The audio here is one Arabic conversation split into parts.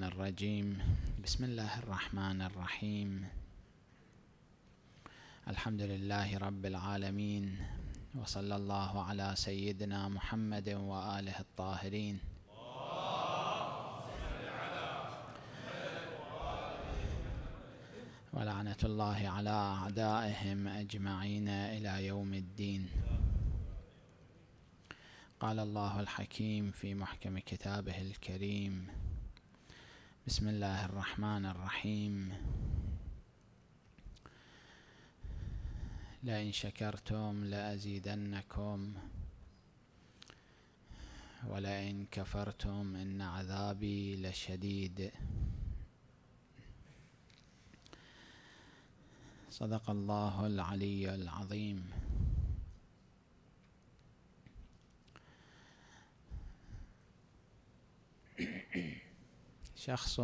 الشيطان الرجيم بسم الله الرحمن الرحيم الحمد لله رب العالمين وصلى الله على سيدنا محمد وآله الطاهرين ولعنة الله على أعدائهم أجمعين إلى يوم الدين قال الله الحكيم في محكم كتابه الكريم بسم الله الرحمن الرحيم لئن شكرتم لأزيدنكم ولئن كفرتم إن عذابي لشديد صدق الله العلي العظيم شخص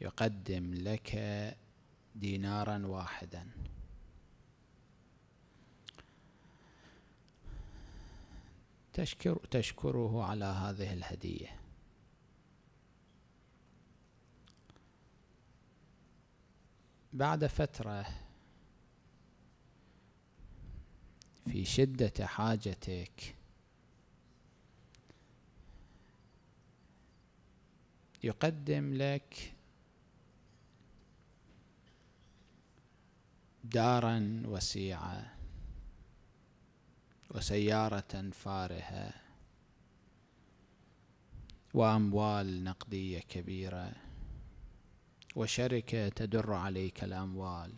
يقدم لك دينارا واحدا تشكر تشكره على هذه الهدية بعد فترة في شدة حاجتك يقدم لك دارا وسيعة وسيارة فارهة وأموال نقدية كبيرة وشركة تدر عليك الأموال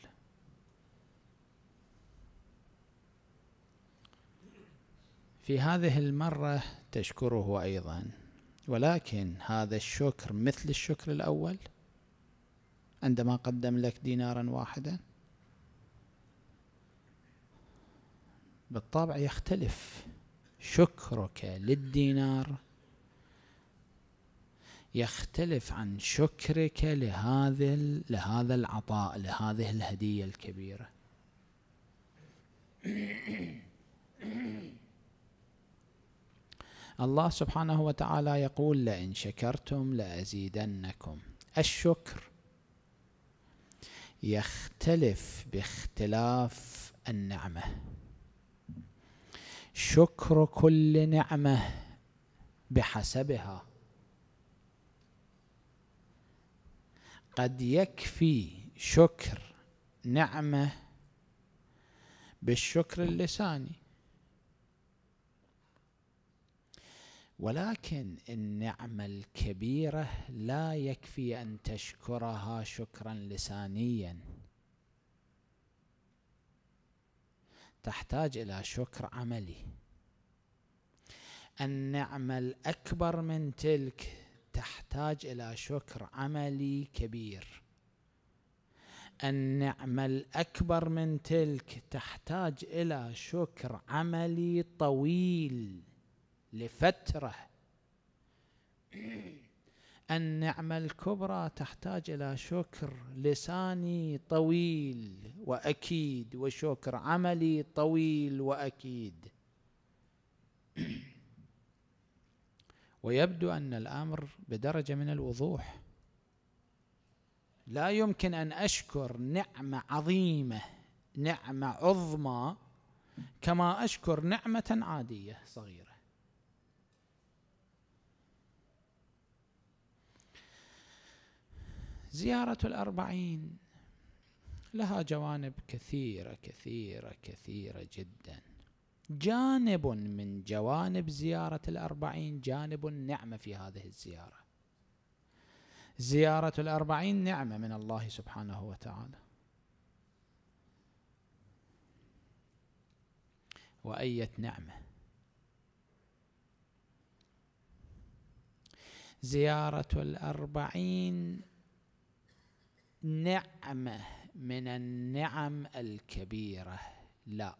في هذه المرة تشكره أيضاً ولكن هذا الشكر مثل الشكر الأول عندما قدم لك دينارا واحدا بالطبع يختلف شكرك للدينار يختلف عن شكرك لهذا لهذا العطاء لهذه الهدية الكبيرة الله سبحانه وتعالى يقول لئن شكرتم لأزيدنكم الشكر يختلف باختلاف النعمة شكر كل نعمة بحسبها قد يكفي شكر نعمة بالشكر اللساني ولكن النعمه الكبيره لا يكفي ان تشكرها شكرا لسانيا تحتاج الى شكر عملي النعمه الاكبر من تلك تحتاج الى شكر عملي كبير النعمه الاكبر من تلك تحتاج الى شكر عملي طويل لفترة النعمة الكبرى تحتاج إلى شكر لساني طويل وأكيد وشكر عملي طويل وأكيد ويبدو أن الأمر بدرجة من الوضوح لا يمكن أن أشكر نعمة عظيمة نعمة عظمى كما أشكر نعمة عادية صغيرة زيارة الأربعين لها جوانب كثيرة كثيرة كثيرة جدا جانب من جوانب زيارة الأربعين جانب النعمة في هذه الزيارة زيارة الأربعين نعمة من الله سبحانه وتعالى وأية نعمة زيارة الأربعين نعمه من النعم الكبيره لا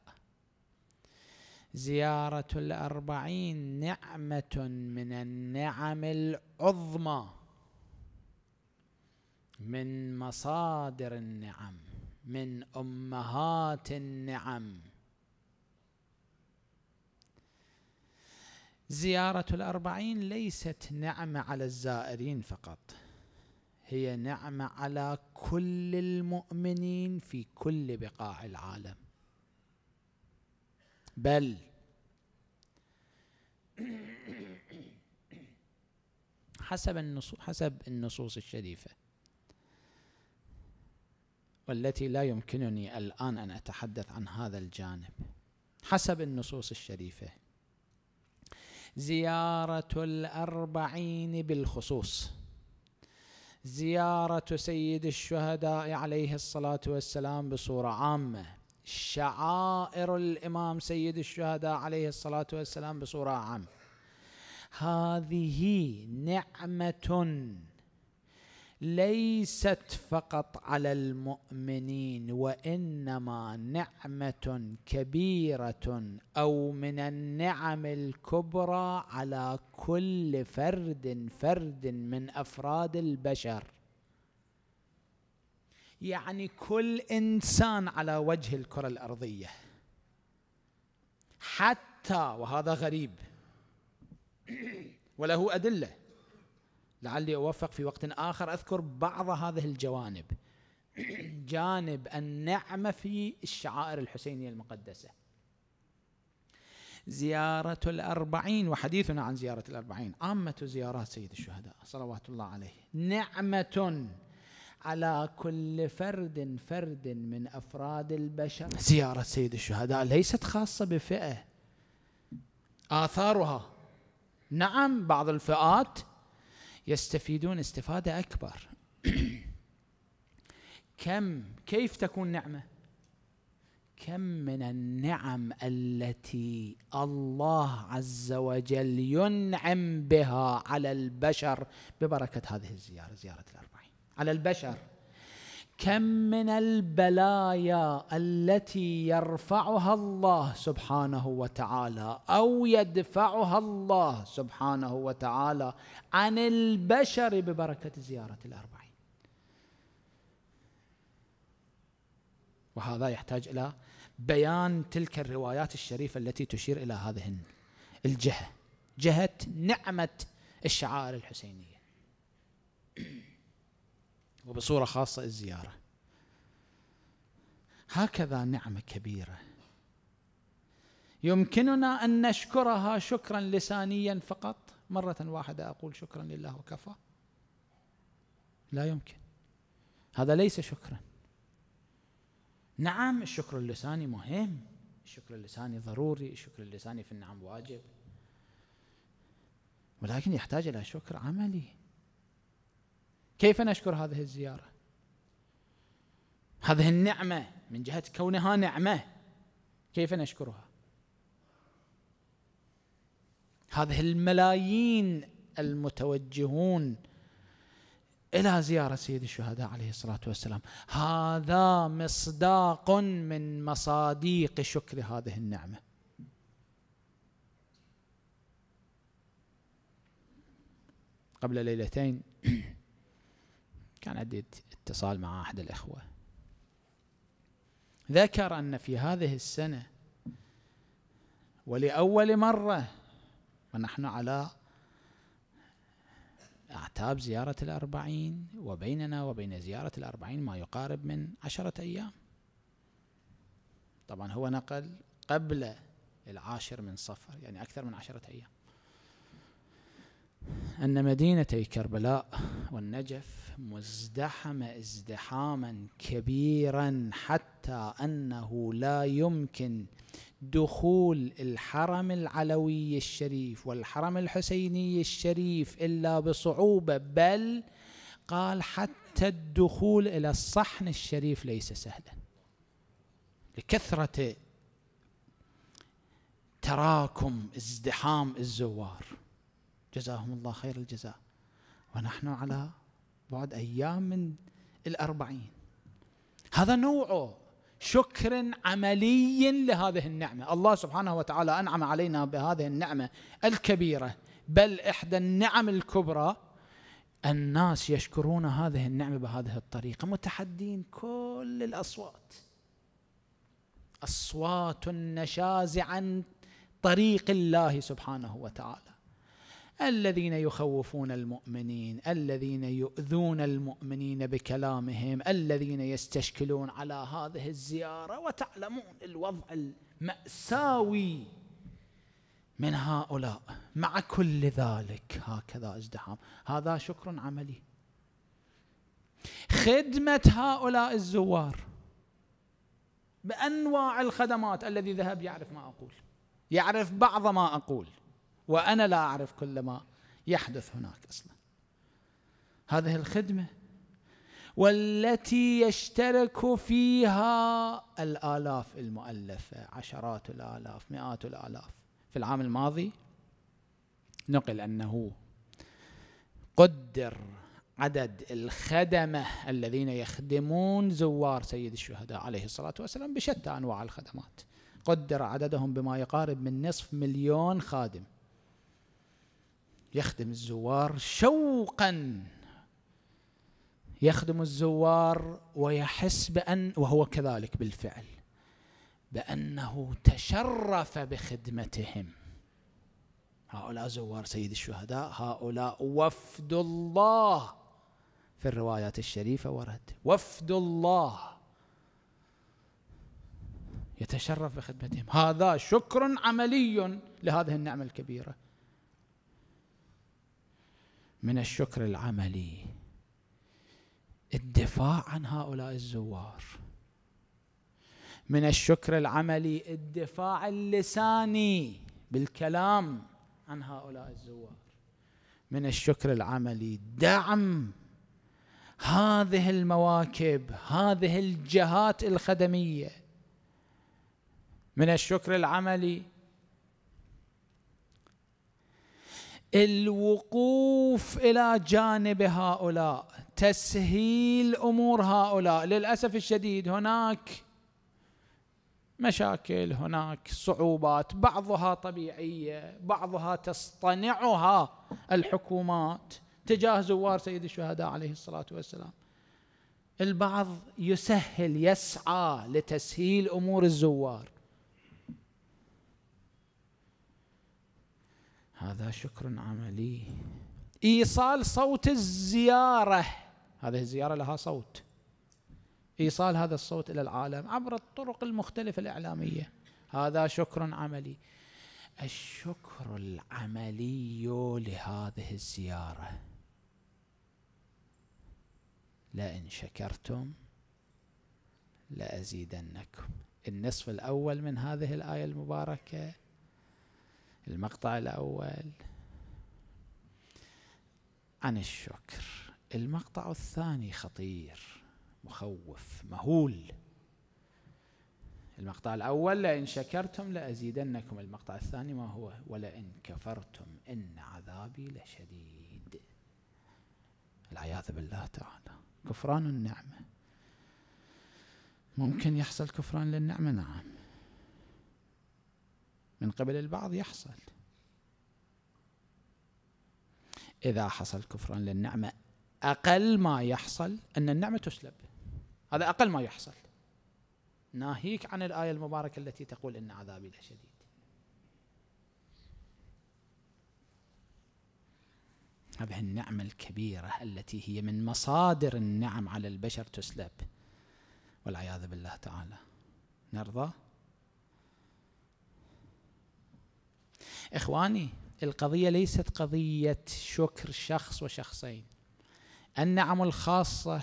زياره الاربعين نعمه من النعم العظمى من مصادر النعم من امهات النعم زياره الاربعين ليست نعمه على الزائرين فقط هي نعمه على كل المؤمنين في كل بقاع العالم بل حسب النصوص حسب النصوص الشريفه والتي لا يمكنني الان ان اتحدث عن هذا الجانب حسب النصوص الشريفه زياره الاربعين بالخصوص زيارة سيد الشهداء عليه الصلاة والسلام بصورة عامة شعائر الإمام سيد الشهداء عليه الصلاة والسلام بصورة عامة هذه نعمة ليست فقط على المؤمنين وانما نعمه كبيره او من النعم الكبرى على كل فرد فرد من افراد البشر يعني كل انسان على وجه الكره الارضيه حتى وهذا غريب وله ادله لعلي أوفق في وقت آخر أذكر بعض هذه الجوانب جانب النعمة في الشعائر الحسينية المقدسة زيارة الأربعين وحديثنا عن زيارة الأربعين عامة زيارات سيد الشهداء صلوات الله عليه نعمة على كل فرد فرد من أفراد البشر زيارة سيد الشهداء ليست خاصة بفئة آثارها نعم بعض الفئات يستفيدون استفادة أكبر كم كيف تكون نعمة كم من النعم التي الله عز وجل ينعم بها على البشر ببركة هذه الزيارة زيارة الأربعين على البشر كم من البلايا التي يرفعها الله سبحانه وتعالى او يدفعها الله سبحانه وتعالى عن البشر ببركه زياره الاربعين وهذا يحتاج الى بيان تلك الروايات الشريفه التي تشير الى هذه الجهه جهه نعمه الشعائر الحسينيه وبصورة خاصة الزيارة هكذا نعمة كبيرة يمكننا أن نشكرها شكرا لسانيا فقط مرة واحدة أقول شكرا لله وكفى لا يمكن هذا ليس شكرا نعم الشكر اللساني مهم الشكر اللساني ضروري الشكر اللساني في النعم واجب ولكن يحتاج إلى شكر عملي كيف نشكر هذه الزيارة هذه النعمة من جهة كونها نعمة كيف نشكرها هذه الملايين المتوجهون إلى زيارة سيد الشهداء عليه الصلاة والسلام هذا مصداق من مصاديق شكر هذه النعمة قبل ليلتين كان عندي اتصال مع أحد الإخوة ذكر أن في هذه السنة ولأول مرة ونحن على أعتاب زيارة الأربعين وبيننا وبين زيارة الأربعين ما يقارب من عشرة أيام طبعا هو نقل قبل العاشر من صفر يعني أكثر من عشرة أيام أن مدينتي كربلاء والنجف مزدحمة ازدحاما كبيرا حتى أنه لا يمكن دخول الحرم العلوي الشريف والحرم الحسيني الشريف إلا بصعوبة بل قال حتى الدخول إلى الصحن الشريف ليس سهلا لكثرة تراكم ازدحام الزوار جزاهم الله خير الجزاء ونحن على بعد أيام من الأربعين هذا نوعه شكر عملي لهذه النعمة الله سبحانه وتعالى أنعم علينا بهذه النعمة الكبيرة بل إحدى النعم الكبرى الناس يشكرون هذه النعمة بهذه الطريقة متحدين كل الأصوات أصوات نشاز عن طريق الله سبحانه وتعالى الذين يخوفون المؤمنين الذين يؤذون المؤمنين بكلامهم الذين يستشكلون على هذه الزياره وتعلمون الوضع الماساوي من هؤلاء مع كل ذلك هكذا ازدحام هذا شكر عملي خدمه هؤلاء الزوار بانواع الخدمات الذي ذهب يعرف ما اقول يعرف بعض ما اقول وأنا لا أعرف كل ما يحدث هناك أصلا هذه الخدمة والتي يشترك فيها الآلاف المؤلفة عشرات الآلاف مئات الآلاف في العام الماضي نقل أنه قدر عدد الخدمة الذين يخدمون زوار سيد الشهداء عليه الصلاة والسلام بشتى أنواع الخدمات قدر عددهم بما يقارب من نصف مليون خادم يخدم الزوار شوقا يخدم الزوار ويحس بأن وهو كذلك بالفعل بأنه تشرف بخدمتهم هؤلاء زوار سيد الشهداء هؤلاء وفد الله في الروايات الشريفة ورد وفد الله يتشرف بخدمتهم هذا شكر عملي لهذه النعمة الكبيرة من الشكر العملي الدفاع عن هؤلاء الزوار من الشكر العملي الدفاع اللساني بالكلام عن هؤلاء الزوار من الشكر العملي دعم هذه المواكب هذه الجهات الخدميه من الشكر العملي الوقوف الى جانب هؤلاء تسهيل امور هؤلاء للاسف الشديد هناك مشاكل هناك صعوبات بعضها طبيعيه بعضها تصطنعها الحكومات تجاه زوار سيد الشهداء عليه الصلاه والسلام البعض يسهل يسعى لتسهيل امور الزوار هذا شكر عملي ايصال صوت الزياره هذه الزياره لها صوت ايصال هذا الصوت الى العالم عبر الطرق المختلفه الاعلاميه هذا شكر عملي الشكر العملي لهذه الزياره لئن شكرتم لازيدنكم النصف الاول من هذه الايه المباركه المقطع الأول عن الشكر المقطع الثاني خطير مخوف مهول المقطع الأول لئن شكرتم لأزيدنكم المقطع الثاني ما هو ولئن كفرتم إن عذابي لشديد العياذ بالله تعالى كفران النعمة ممكن يحصل كفران للنعمة نعم من قبل البعض يحصل إذا حصل كفرا للنعمة أقل ما يحصل أن النعمة تسلب هذا أقل ما يحصل ناهيك عن الآية المباركة التي تقول إن عذابي لشديد هذه النعمة الكبيرة التي هي من مصادر النعم على البشر تسلب والعياذ بالله تعالى نرضى إخواني القضية ليست قضية شكر شخص وشخصين النعم الخاصة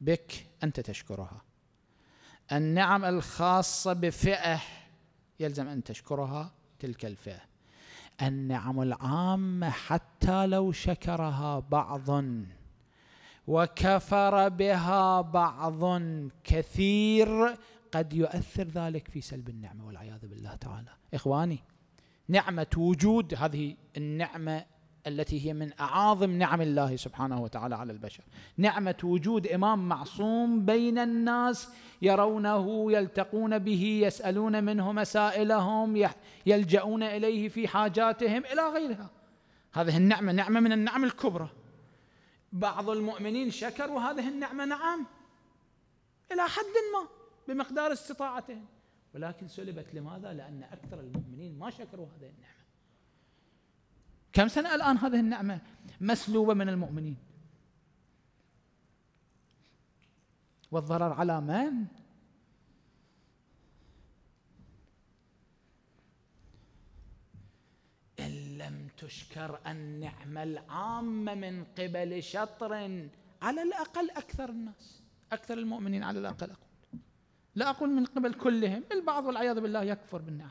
بك أنت تشكرها النعم الخاصة بفئة يلزم أن تشكرها تلك الفئة النعم العامة حتى لو شكرها بعض وكفر بها بعض كثير قد يؤثر ذلك في سلب النعمة والعياذ بالله تعالى إخواني نعمه وجود هذه النعمه التي هي من اعاظم نعم الله سبحانه وتعالى على البشر نعمه وجود امام معصوم بين الناس يرونه يلتقون به يسالون منه مسائلهم يلجؤون اليه في حاجاتهم الى غيرها هذه النعمه نعمه من النعم الكبرى بعض المؤمنين شكروا هذه النعمه نعم الى حد ما بمقدار استطاعتهم ولكن سلبت لماذا؟ لأن أكثر المؤمنين ما شكروا هذه النعمة كم سنة الآن هذه النعمة مسلوبة من المؤمنين والضرر على من؟ إن لم تشكر النعمة العامة من قبل شطر على الأقل أكثر الناس أكثر المؤمنين على الأقل أقوى لا أقول من قبل كلهم البعض والعياذ بالله يكفر بالنعم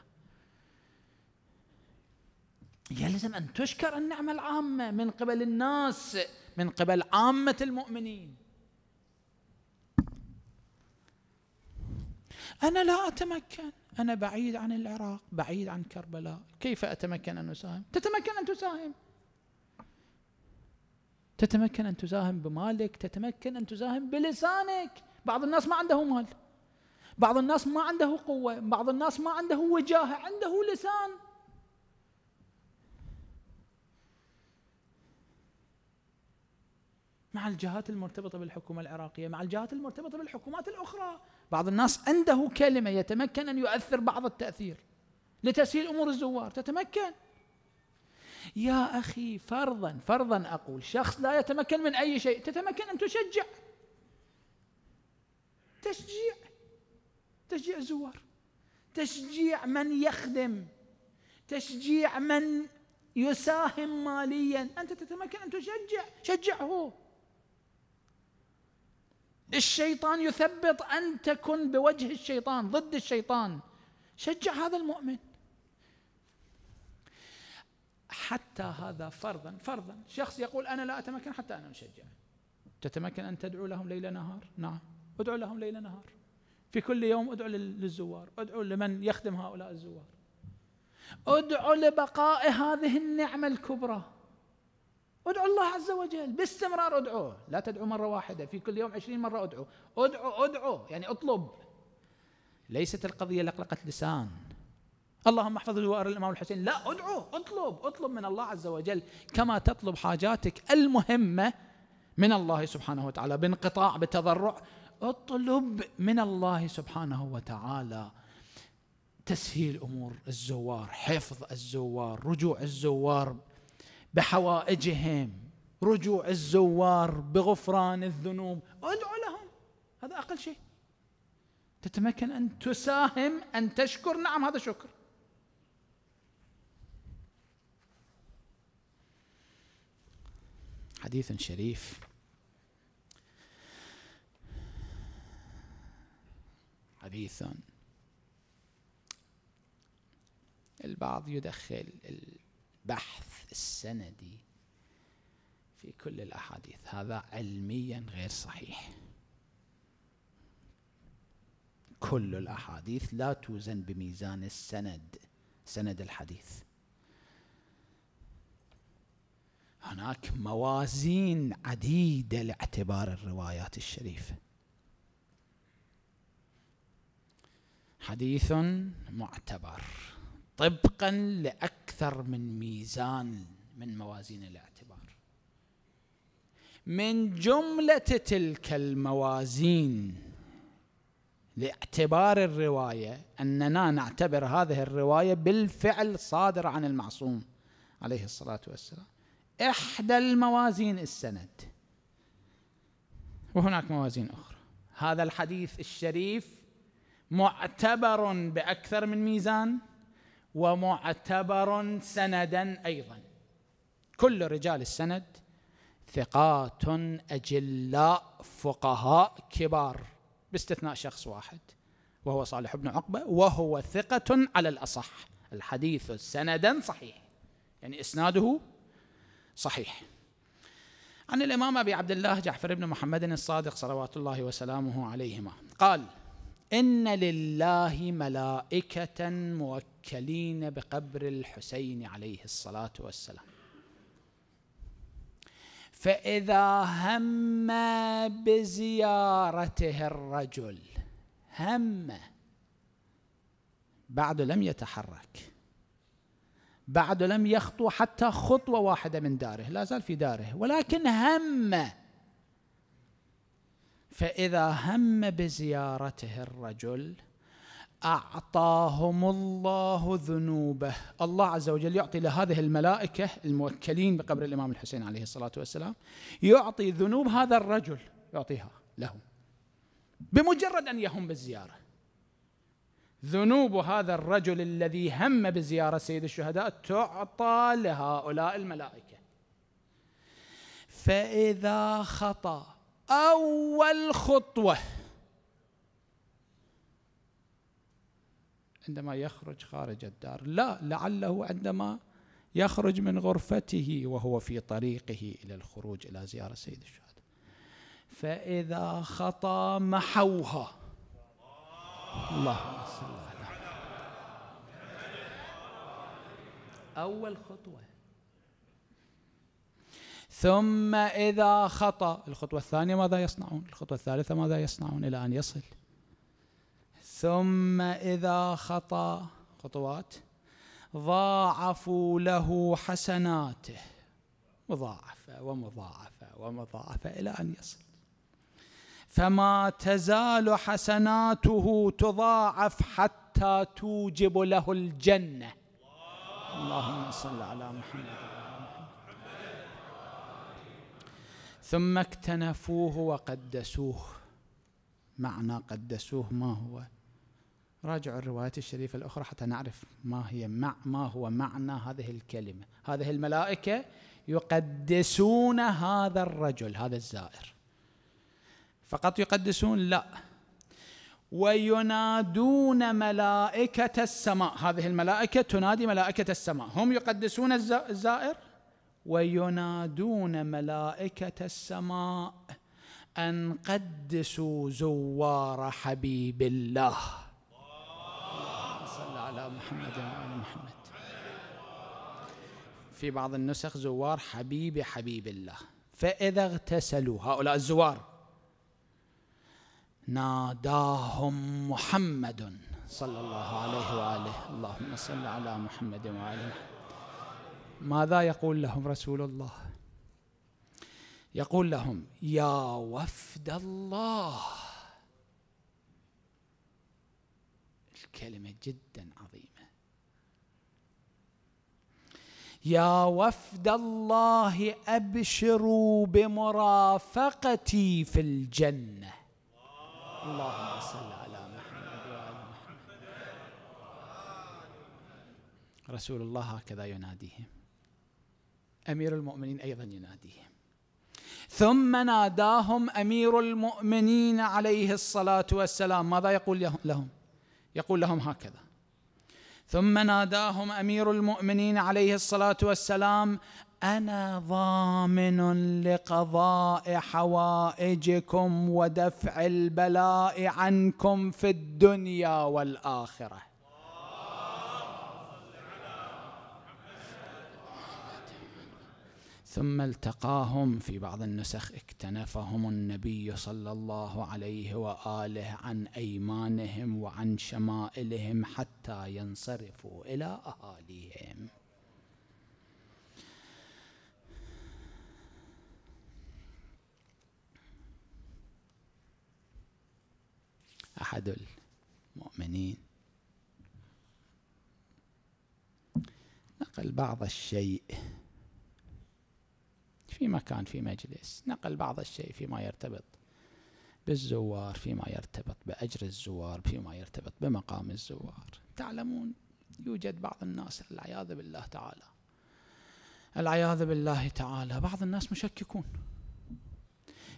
يلزم أن تشكر النعمة العامة من قبل الناس من قبل عامة المؤمنين أنا لا أتمكن أنا بعيد عن العراق بعيد عن كربلاء كيف أتمكن أن أساهم تتمكن أن تساهم تتمكن أن تساهم بمالك تتمكن أن تساهم بلسانك بعض الناس ما عنده مال بعض الناس ما عنده قوة بعض الناس ما عنده وجاهة عنده لسان مع الجهات المرتبطة بالحكومة العراقية مع الجهات المرتبطة بالحكومات الأخرى بعض الناس عنده كلمة يتمكن أن يؤثر بعض التأثير لتسهيل أمور الزوار تتمكن يا أخي فرضا فرضا أقول شخص لا يتمكن من أي شيء تتمكن أن تشجع تشجيع تشجيع الزوار تشجيع من يخدم تشجيع من يساهم ماليا انت تتمكن ان تشجع شجعه الشيطان يثبط ان تكن بوجه الشيطان ضد الشيطان شجع هذا المؤمن حتى هذا فرضا فرضا شخص يقول انا لا اتمكن حتى انا اشجع تتمكن ان تدعو لهم ليل نهار نعم ادعو لهم ليل نهار في كل يوم ادعو للزوار ادعو لمن يخدم هؤلاء الزوار ادعو لبقاء هذه النعمة الكبرى ادعو الله عز وجل باستمرار ادعوه لا تدعو مرة واحدة في كل يوم عشرين مرة ادعو ادعو ادعو يعني اطلب ليست القضية لقلقة لسان اللهم احفظ زوار الإمام الحسين لا ادعو اطلب اطلب من الله عز وجل كما تطلب حاجاتك المهمة من الله سبحانه وتعالى بانقطاع بتضرع اطلب من الله سبحانه وتعالى تسهيل امور الزوار، حفظ الزوار، رجوع الزوار بحوائجهم، رجوع الزوار بغفران الذنوب، ادعو لهم هذا اقل شيء. تتمكن ان تساهم ان تشكر، نعم هذا شكر. حديث شريف حديثا البعض يدخل البحث السندي في كل الأحاديث هذا علميا غير صحيح كل الأحاديث لا توزن بميزان السند سند الحديث هناك موازين عديدة لاعتبار الروايات الشريفة حديث معتبر طبقا لاكثر من ميزان من موازين الاعتبار من جمله تلك الموازين لاعتبار الروايه اننا نعتبر هذه الروايه بالفعل صادره عن المعصوم عليه الصلاه والسلام احدى الموازين السند وهناك موازين اخرى هذا الحديث الشريف معتبر باكثر من ميزان ومعتبر سندا ايضا كل رجال السند ثقات اجلاء فقهاء كبار باستثناء شخص واحد وهو صالح بن عقبه وهو ثقه على الاصح الحديث سندا صحيح يعني اسناده صحيح عن الامام ابي عبد الله جعفر بن محمد الصادق صلوات الله وسلامه عليهما قال ان لله ملائكه موكلين بقبر الحسين عليه الصلاه والسلام فاذا هم بزيارته الرجل هم بعد لم يتحرك بعد لم يخطو حتى خطوه واحده من داره لا زال في داره ولكن هم فإذا هم بزيارته الرجل أعطاهم الله ذنوبه الله عز وجل يعطي لهذه الملائكة الموكلين بقبر الإمام الحسين عليه الصلاة والسلام يعطي ذنوب هذا الرجل يعطيها له بمجرد أن يهم بالزيارة ذنوب هذا الرجل الذي هم بزيارة سيد الشهداء تعطى لهؤلاء الملائكة فإذا خطأ أول خطوة عندما يخرج خارج الدار لا لعله عندما يخرج من غرفته وهو في طريقه إلى الخروج إلى زيارة سيد الشهداء فإذا خطا محوها اللهم صل على أول خطوة ثم إذا خطأ الخطوة الثانية ماذا يصنعون الخطوة الثالثة ماذا يصنعون إلى أن يصل ثم إذا خطأ خطوات ضاعفوا له حسناته مضاعفة ومضاعفة ومضاعفة إلى أن يصل فما تزال حسناته تضاعف حتى توجب له الجنة اللهم صل على محمد ثم اكتنفوه وقدسوه معنى قدسوه ما هو راجعوا الروايات الشريفة الأخرى حتى نعرف ما هي مع ما هو معنى هذه الكلمة هذه الملائكة يقدسون هذا الرجل هذا الزائر فقط يقدسون لا وينادون ملائكة السماء هذه الملائكة تنادي ملائكة السماء هم يقدسون الزائر وينادون ملائكه السماء ان قدسوا زوار حبيب الله صلى على محمد وعلى محمد في بعض النسخ زوار حبيب حبيب الله فاذا اغتسلوا هؤلاء الزوار ناداهم محمد صلى الله عليه واله اللهم صل على محمد وعلى محمد ماذا يقول لهم رسول الله يقول لهم يا وفد الله الكلمة جدا عظيمة يا وفد الله أبشروا بمرافقتي في الجنة اللهم صل على محمد وعلى محمد رسول الله هكذا يناديهم امير المؤمنين ايضا يناديهم ثم ناداهم امير المؤمنين عليه الصلاه والسلام ماذا يقول لهم يقول لهم هكذا ثم ناداهم امير المؤمنين عليه الصلاه والسلام انا ضامن لقضاء حوائجكم ودفع البلاء عنكم في الدنيا والاخره ثم التقاهم في بعض النسخ اكتنفهم النبي صلى الله عليه واله عن ايمانهم وعن شمائلهم حتى ينصرفوا الى اهاليهم احد المؤمنين نقل بعض الشيء في مكان في مجلس نقل بعض الشيء فيما يرتبط بالزوار فيما يرتبط بأجر الزوار فيما يرتبط بمقام الزوار تعلمون يوجد بعض الناس العياذ بالله تعالى العياذ بالله تعالى بعض الناس مشككون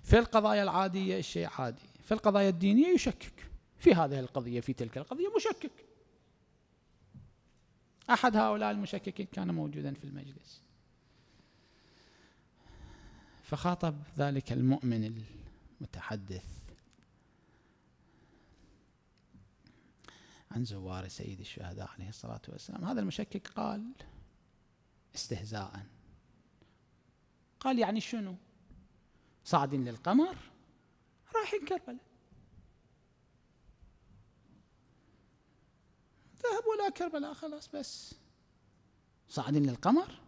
في القضايا العادية الشيء عادي في القضايا الدينية يشكك في هذه القضية في تلك القضية مشكك أحد هؤلاء المشككين كان موجودا في المجلس فخاطب ذلك المؤمن المتحدث عن زوار سيد الشهداء عليه الصلاة والسلام هذا المشكك قال استهزاء قال يعني شنو صاعد للقمر رايحين كربلاء ذهبوا إلى كربلاء خلاص بس صاعد للقمر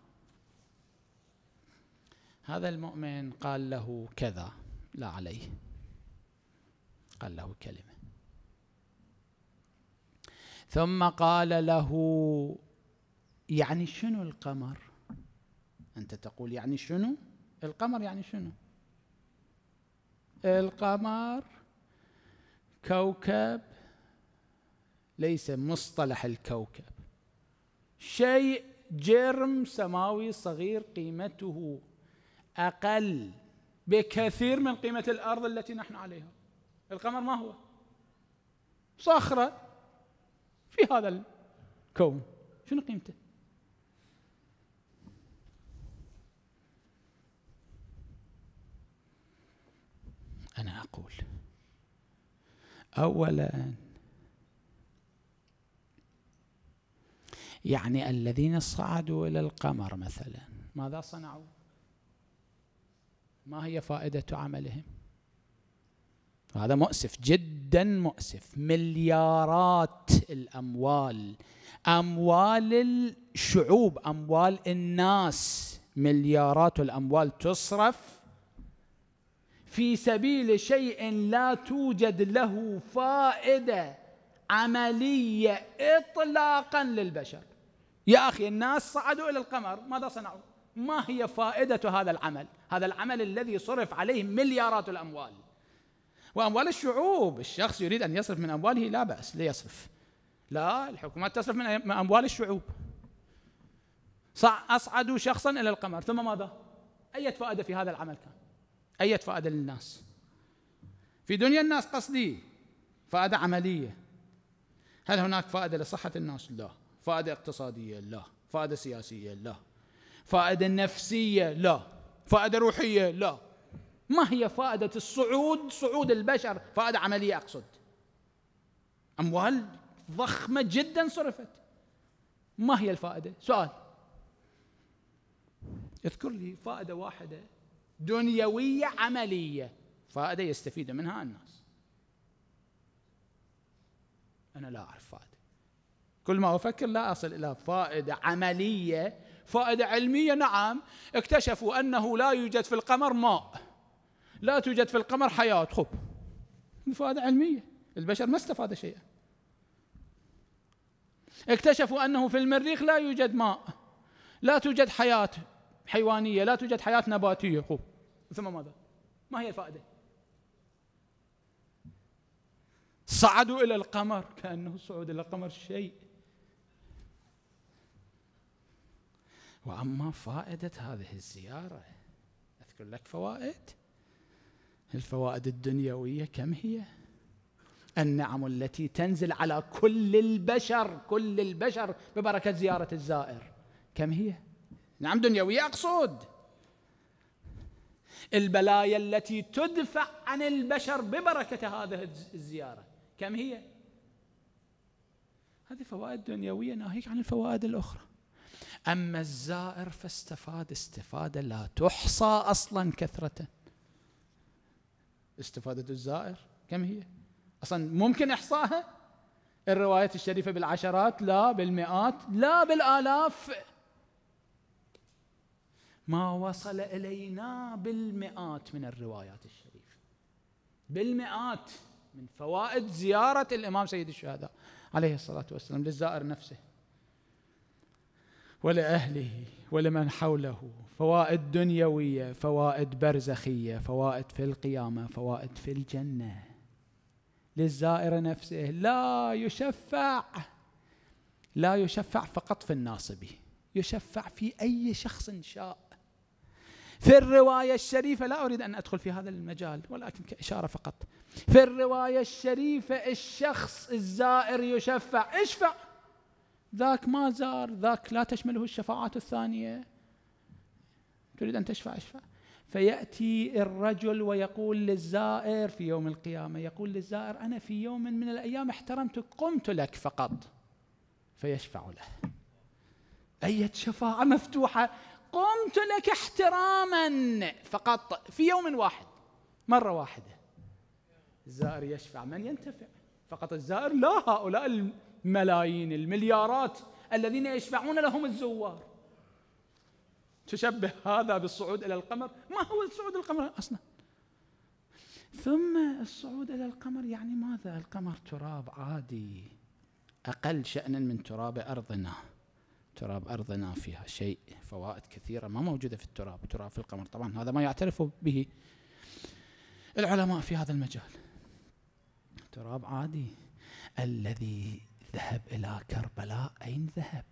هذا المؤمن قال له كذا لا عليه قال له كلمة ثم قال له يعني شنو القمر أنت تقول يعني شنو القمر يعني شنو القمر كوكب ليس مصطلح الكوكب شيء جرم سماوي صغير قيمته أقل بكثير من قيمة الأرض التي نحن عليها القمر ما هو صخرة في هذا الكون شنو قيمته أنا أقول أولا يعني الذين صعدوا إلى القمر مثلا ماذا صنعوا ما هي فائدة عملهم هذا مؤسف جدا مؤسف مليارات الأموال أموال الشعوب أموال الناس مليارات الأموال تصرف في سبيل شيء لا توجد له فائدة عملية إطلاقا للبشر يا أخي الناس صعدوا إلى القمر ماذا صنعوا؟ ما هي فائدة هذا العمل؟ هذا العمل الذي صرف عليه مليارات الأموال وأموال الشعوب الشخص يريد أن يصرف من أمواله لا بأس ليصرف لا الحكومات تصرف من أموال الشعوب أصعدوا شخصا إلى القمر ثم ماذا؟ أي فائدة في هذا العمل كان؟ أي فائدة للناس؟ في دنيا الناس قصدي فائدة عملية هل هناك فائدة لصحة الناس؟ لا فائدة اقتصادية لا فائدة سياسية لا فائدة نفسية لا فائدة روحية لا ما هي فائدة الصعود صعود البشر فائدة عملية أقصد أموال ضخمة جدا صرفت ما هي الفائدة سؤال اذكر لي فائدة واحدة دنيوية عملية فائدة يستفيد منها الناس أنا لا أعرف فائدة كل ما أفكر لا أصل إلى فائدة عملية فائدة علمية نعم اكتشفوا أنه لا يوجد في القمر ماء لا توجد في القمر حياة خب فائدة علمية البشر ما استفاد شيئا اكتشفوا أنه في المريخ لا يوجد ماء لا توجد حياة حيوانية لا توجد حياة نباتية خب ثم ماذا ما هي الفائدة صعدوا إلى القمر كأنه الصعود إلى القمر شيء وأما فائدة هذه الزيارة أذكر لك فوائد الفوائد الدنيوية كم هي؟ النعم التي تنزل على كل البشر كل البشر ببركة زيارة الزائر كم هي؟ نعم دنيوية أقصد البلايا التي تدفع عن البشر ببركة هذه الزيارة كم هي؟ هذه فوائد دنيوية ناهيك عن الفوائد الأخرى أما الزائر فاستفاد استفادة لا تحصى أصلا كثرة استفادة الزائر كم هي أصلا ممكن إحصاها الروايات الشريفة بالعشرات لا بالمئات لا بالآلاف ما وصل إلينا بالمئات من الروايات الشريفة بالمئات من فوائد زيارة الإمام سيد الشهداء عليه الصلاة والسلام للزائر نفسه ولأهله ولمن حوله فوائد دنيوية فوائد برزخية فوائد في القيامة فوائد في الجنة للزائر نفسه لا يشفع لا يشفع فقط في الناصب يشفع في أي شخص شاء في الرواية الشريفة لا أريد أن أدخل في هذا المجال ولكن كإشارة فقط في الرواية الشريفة الشخص الزائر يشفع اشفع ذاك ما زار ذاك لا تشمله الشفاعات الثانية تريد أن تشفع اشفع فيأتي الرجل ويقول للزائر في يوم القيامة يقول للزائر أنا في يوم من الأيام احترمتك قمت لك فقط فيشفع له أية شفاعة مفتوحة قمت لك احتراما فقط في يوم واحد مرة واحدة الزائر يشفع من ينتفع فقط الزائر لا هؤلاء الملايين المليارات الذين يشفعون لهم الزوار تشبه هذا بالصعود الى القمر ما هو الصعود القمر اصلا ثم الصعود الى القمر يعني ماذا القمر تراب عادي اقل شانا من تراب ارضنا تراب ارضنا فيها شيء فوائد كثيره ما موجوده في التراب تراب في القمر طبعا هذا ما يعترف به العلماء في هذا المجال تراب عادي الذي ذهب إلى كربلاء أين ذهب؟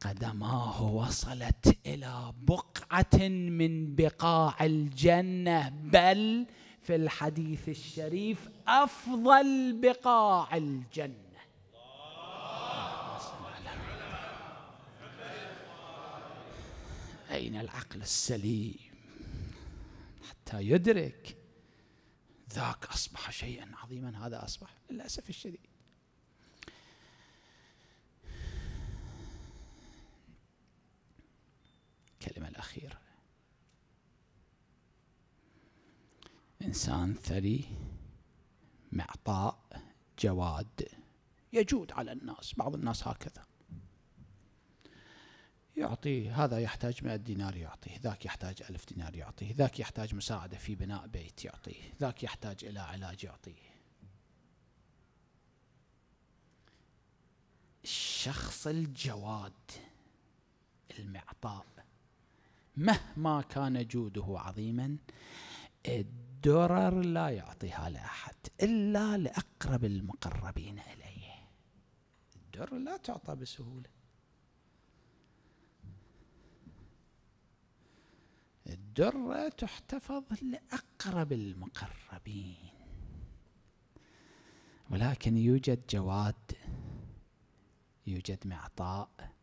قدماه وصلت إلى بقعة من بقاع الجنة بل في الحديث الشريف أفضل بقاع الجنة أين العقل السليم حتى يدرك ذاك أصبح شيئا عظيما هذا أصبح للأسف الشديد الكلمة الأخيرة إنسان ثري معطاء جواد يجود على الناس بعض الناس هكذا يعطي هذا يحتاج 100 دينار يعطيه ذاك يحتاج ألف دينار يعطيه ذاك يحتاج مساعدة في بناء بيت يعطيه ذاك يحتاج إلى علاج يعطيه الشخص الجواد المعطاء مهما كان جوده عظيما الدرر لا يعطيها لأحد إلا لأقرب المقربين إليه الدرر لا تعطى بسهولة الدرة تحتفظ لأقرب المقربين ولكن يوجد جواد يوجد معطاء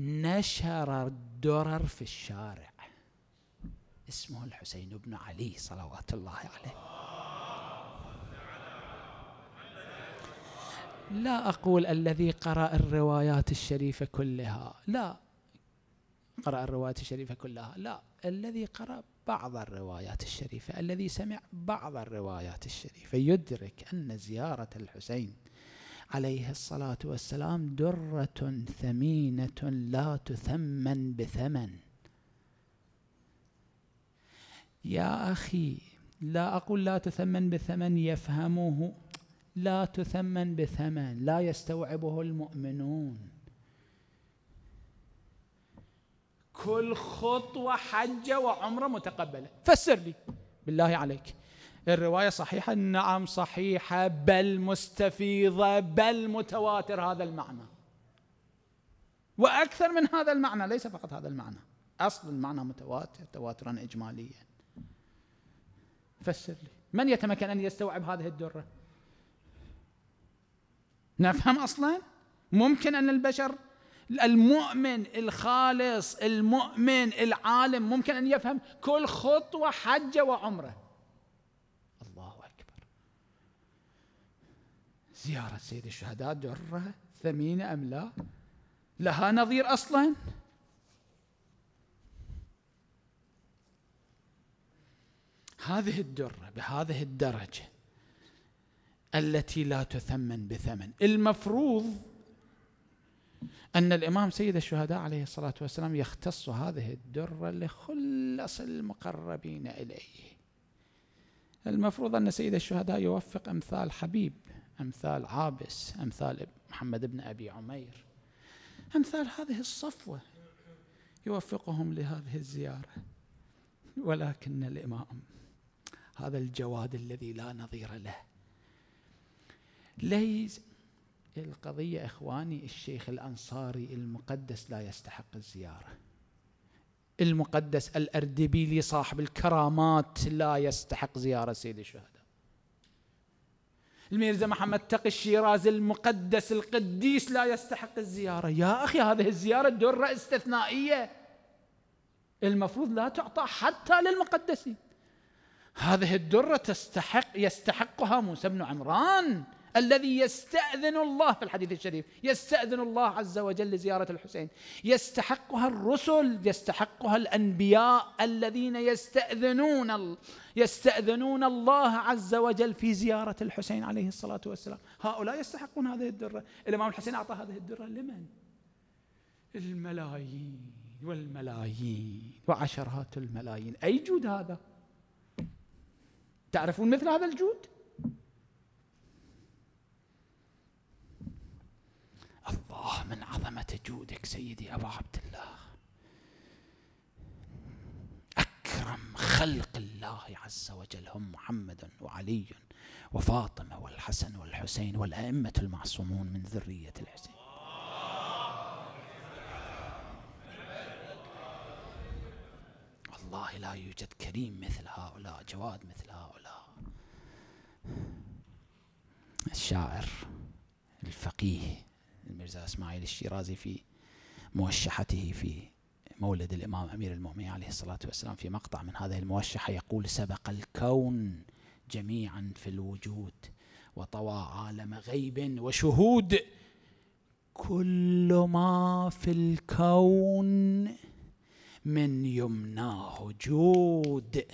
نشر الدرر في الشارع اسمه الحسين بن علي صلوات الله عليه لا أقول الذي قرأ الروايات الشريفة كلها لا قرأ الروايات الشريفة كلها لا الذي قرأ بعض الروايات الشريفة الذي سمع بعض الروايات الشريفة يدرك أن زيارة الحسين عليه الصلاة والسلام درة ثمينة لا تثمن بثمن يا أخي لا أقول لا تثمن بثمن يفهمه لا تثمن بثمن لا يستوعبه المؤمنون كل خطوة حجة وعمرة متقبلة فسر لي بالله عليك الرواية صحيحة نعم صحيحة بل مستفيضة بل متواتر هذا المعنى وأكثر من هذا المعنى ليس فقط هذا المعنى أصل المعنى متواتر تواترا إجماليا فسر لي من يتمكن أن يستوعب هذه الدرة نفهم أصلا ممكن أن البشر المؤمن الخالص المؤمن العالم ممكن أن يفهم كل خطوة حجة وعمره زيارة سيد الشهداء درة ثمينة أم لا لها نظير أصلا هذه الدرة بهذه الدرجة التي لا تثمن بثمن المفروض أن الإمام سيد الشهداء عليه الصلاة والسلام يختص هذه الدرة لخلص المقربين إليه المفروض أن سيد الشهداء يوفق أمثال حبيب أمثال عابس أمثال محمد بن أبي عمير أمثال هذه الصفوة يوفقهم لهذه الزيارة ولكن الإمام هذا الجواد الذي لا نظير له ليس القضية إخواني الشيخ الأنصاري المقدس لا يستحق الزيارة المقدس الأردبيلي صاحب الكرامات لا يستحق زيارة سيد الشهداء الميرزا محمد تقي الشيرازي المقدس القديس لا يستحق الزيارة يا أخي هذه الزيارة درة استثنائية المفروض لا تعطى حتى للمقدسين هذه الدرة تستحق يستحقها موسى بن عمران الذي يستأذن الله في الحديث الشريف يستأذن الله عز وجل لزيارة الحسين يستحقها الرسل يستحقها الأنبياء الذين يستأذنون يستأذنون الله عز وجل في زيارة الحسين عليه الصلاة والسلام هؤلاء يستحقون هذه الدرة الإمام الحسين أعطى هذه الدرة لمن؟ الملايين والملايين وعشرات الملايين أي جود هذا؟ تعرفون مثل هذا الجود؟ تحت جودك سيدي أبا عبد الله أكرم خلق الله عز وجل هم محمد وعلي وفاطمة والحسن والحسين والأئمة المعصومون من ذرية الحسين والله لا يوجد كريم مثل هؤلاء جواد مثل هؤلاء الشاعر الفقيه الميرزا اسماعيل الشيرازي في موشحته في مولد الإمام أمير المؤمنين عليه الصلاة والسلام في مقطع من هذه الموشحة يقول سبق الكون جميعا في الوجود وطوى عالم غيب وشهود كل ما في الكون من يمناه جود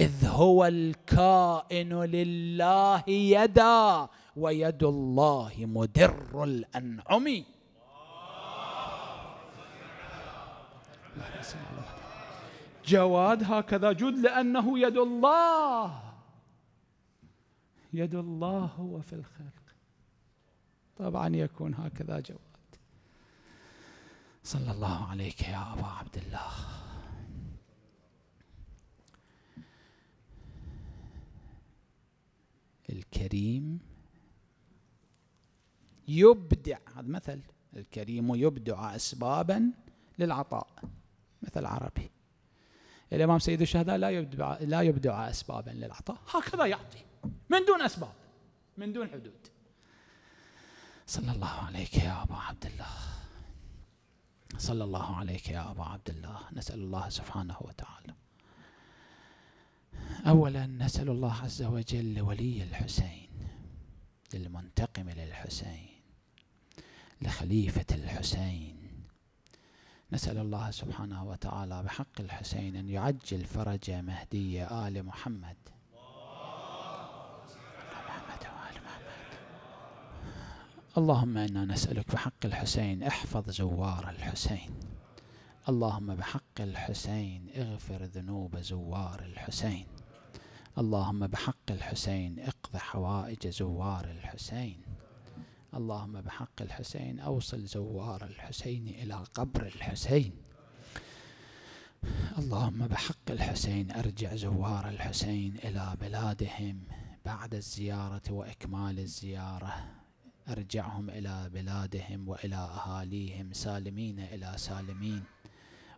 إذ هو الكائن لله يدا ويد الله مدر الأنعم جواد هكذا جد لأنه يد الله يد الله هو في الخلق طبعا يكون هكذا جواد صلى الله عليك يا أبا عبد الله الكريم يبدع هذا مثل الكريم يبدع أسبابا للعطاء مثل عربي الإمام سيد الشهداء لا يبدع لا يبدع أسبابا للعطاء هكذا يعطي من دون أسباب من دون حدود صلى الله عليك يا أبا عبد الله صلى الله عليك يا أبا عبد الله نسأل الله سبحانه وتعالى أولا نسأل الله عز وجل لولي الحسين للمنتقم للحسين لخليفة الحسين نسأل الله سبحانه وتعالى بحق الحسين أن يعجل فرج مهدي آل محمد محمد وآل محمد اللهم إنا نسألك بحق الحسين احفظ زوار الحسين اللهم بحق الحسين اغفر ذنوب زوار الحسين اللهم بحق الحسين اقض حوائج زوار الحسين اللهم بحق الحسين أوصل زوار الحسين إلى قبر الحسين اللهم بحق الحسين أرجع زوار الحسين إلى بلادهم بعد الزيارة وإكمال الزيارة أرجعهم إلى بلادهم وإلى أهاليهم سالمين إلى سالمين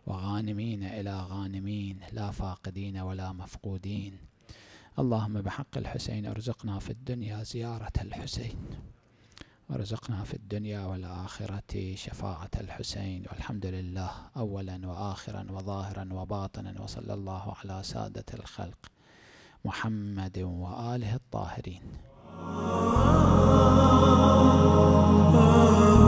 وغانمين إلى غانمين لا فاقدين ولا مفقودين اللهم بحق الحسين ارزقنا في الدنيا زيارة الحسين ورزقنا في الدنيا والآخرة شفاعة الحسين والحمد لله أولا وآخرا وظاهرا وباطنا وصلى الله على سادة الخلق محمد وآله الطاهرين